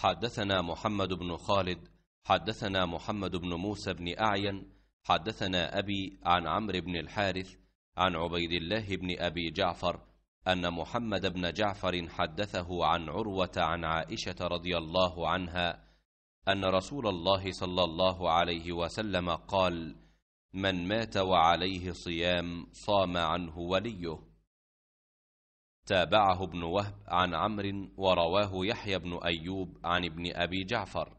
حدثنا محمد بن خالد حدثنا محمد بن موسى بن أعين حدثنا أبي عن عمرو بن الحارث عن عبيد الله بن أبي جعفر أن محمد بن جعفر حدثه عن عروة عن عائشة رضي الله عنها أن رسول الله صلى الله عليه وسلم قال: من مات وعليه صيام صام عنه وليه تابعه ابن وهب عن عمرو ورواه يحيى بن أيوب عن ابن أبي جعفر